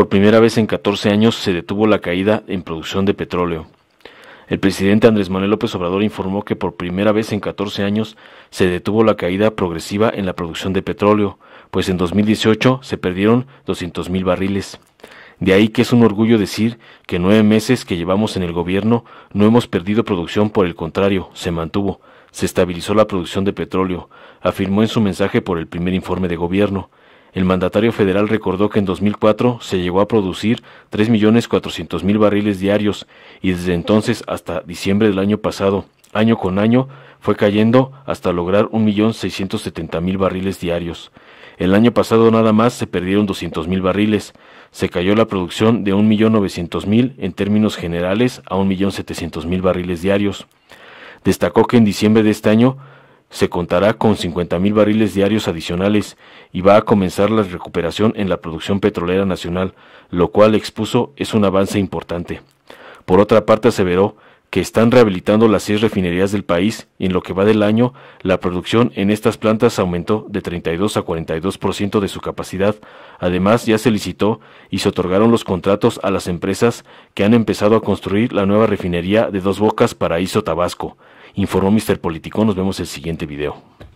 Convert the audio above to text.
Por primera vez en 14 años se detuvo la caída en producción de petróleo. El presidente Andrés Manuel López Obrador informó que por primera vez en 14 años se detuvo la caída progresiva en la producción de petróleo, pues en 2018 se perdieron mil barriles. De ahí que es un orgullo decir que nueve meses que llevamos en el gobierno no hemos perdido producción, por el contrario, se mantuvo, se estabilizó la producción de petróleo, afirmó en su mensaje por el primer informe de gobierno. El mandatario federal recordó que en 2004 se llegó a producir 3.400.000 barriles diarios y desde entonces hasta diciembre del año pasado, año con año, fue cayendo hasta lograr 1.670.000 barriles diarios. El año pasado nada más se perdieron 200.000 barriles. Se cayó la producción de 1.900.000 en términos generales a 1.700.000 barriles diarios. Destacó que en diciembre de este año se contará con mil barriles diarios adicionales y va a comenzar la recuperación en la producción petrolera nacional, lo cual expuso es un avance importante. Por otra parte, aseveró que están rehabilitando las seis refinerías del país y en lo que va del año, la producción en estas plantas aumentó de 32 a 42% de su capacidad. Además, ya se licitó y se otorgaron los contratos a las empresas que han empezado a construir la nueva refinería de dos bocas Paraíso Tabasco. Informó Mister Político. Nos vemos en el siguiente video.